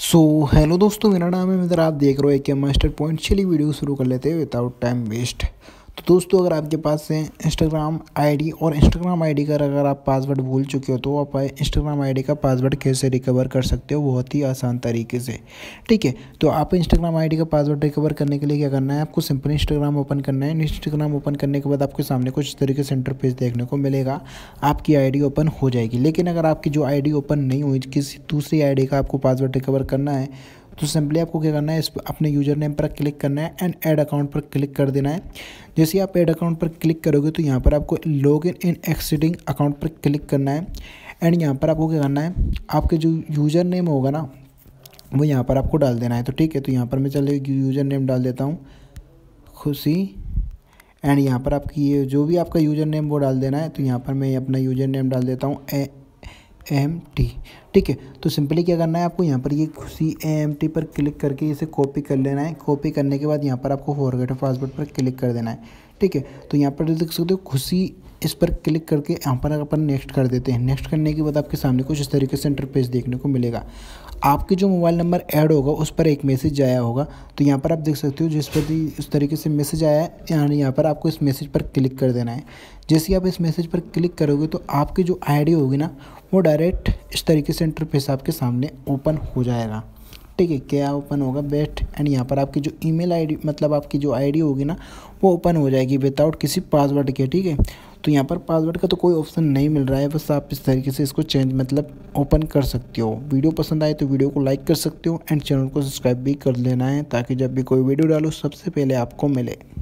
सो so, hello दोस्तों मेरा नाम है मित्र आप देख रहे हो एक मास्टर पॉइंट चलिए वीडियो शुरू कर लेते हैं विदाउट टाइम वेस्ट तो दोस्तों अगर आपके पास से इंस्टाग्राम आईडी और इंस्टाग्राम आईडी का अगर आप पासवर्ड भूल चुके हो तो आप इंस्टाग्राम आईडी का पासवर्ड कैसे रिकवर कर सकते हो बहुत ही आसान तरीके से ठीक है तो आप इंस्टाग्राम आईडी का पासवर्ड रिकवर करने के लिए क्या करना है आपको सिंपल इंस्टाग्राम ओपन करना है इंस्टाग्राम ओपन करने के बाद आपके सामने कुछ तरीके से पेज देखने को मिलेगा आपकी आई ओपन हो जाएगी लेकिन अगर आपकी जो आई ओपन नहीं हुई किसी दूसरी आई का आपको पासवर्ड रिकवर करना है तो सिंपली आपको क्या करना है इस अपने यूजर नेम पर क्लिक करना है एंड ऐड अकाउंट पर क्लिक कर देना है जैसे आप ऐड अकाउंट पर क्लिक करोगे तो यहाँ पर आपको log in in existing account पर क्लिक करना है एंड यहाँ पर आपको क्या करना है आपके जो यूजर नेम होगा ना वो यहाँ पर आपको डाल देना है तो ठीक है तो यहाँ पर मैं चले यूजर नेम डाल देता हूँ खुशी एंड यहाँ पर आपकी ये जो भी आपका यूजर नेम वो डाल देना है तो यहाँ पर मैं अपना यूजर नेम डाल देता हूँ एम टी ठीक है तो सिंपली क्या करना है आपको यहाँ पर ये सी एम टी पर क्लिक करके इसे कॉपी कर लेना है कॉपी करने के बाद यहाँ पर आपको फॉरगेट पासवर्ड पर क्लिक कर देना है ठीक है तो यहाँ पर देख सकते हो खुशी इस पर क्लिक करके यहाँ पर अपन नेक्स्ट कर देते हैं नेक्स्ट करने के बाद आपके सामने कुछ इस तरीके से पेज देखने को मिलेगा आपके जो मोबाइल नंबर ऐड होगा उस पर एक मैसेज आया होगा तो यहाँ पर आप देख सकते हो जिस पर इस तरीके से मैसेज आया है यानी यहाँ पर आपको इस मैसेज पर क्लिक कर देना है जैसे आप इस मैसेज पर क्लिक करोगे तो आपकी जो आईडी होगी ना वो डायरेक्ट इस तरीके से इंटरफेस आपके सामने ओपन हो जाएगा ठीक है क्या ओपन होगा बेस्ट एंड यहाँ पर आपकी जो ईमेल आईडी मतलब आपकी जो आईडी होगी ना वो ओपन हो जाएगी विदाउट किसी पासवर्ड के ठीक है तो यहाँ पर पासवर्ड का तो कोई ऑप्शन नहीं मिल रहा है बस आप इस तरीके से इसको चेंज मतलब ओपन कर सकते हो वीडियो पसंद आए तो वीडियो को लाइक कर सकते हो एंड चैनल को सब्सक्राइब भी कर लेना है ताकि जब भी कोई वीडियो डालो सबसे पहले आपको मिले